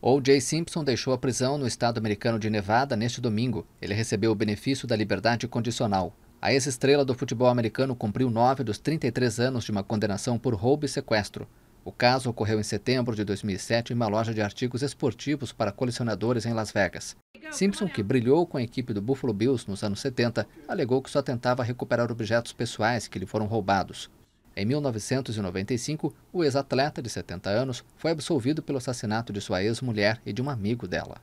O.J. Simpson deixou a prisão no estado americano de Nevada neste domingo. Ele recebeu o benefício da liberdade condicional. A ex-estrela do futebol americano cumpriu nove dos 33 anos de uma condenação por roubo e sequestro. O caso ocorreu em setembro de 2007 em uma loja de artigos esportivos para colecionadores em Las Vegas. Simpson, que brilhou com a equipe do Buffalo Bills nos anos 70, alegou que só tentava recuperar objetos pessoais que lhe foram roubados. Em 1995, o ex-atleta de 70 anos foi absolvido pelo assassinato de sua ex-mulher e de um amigo dela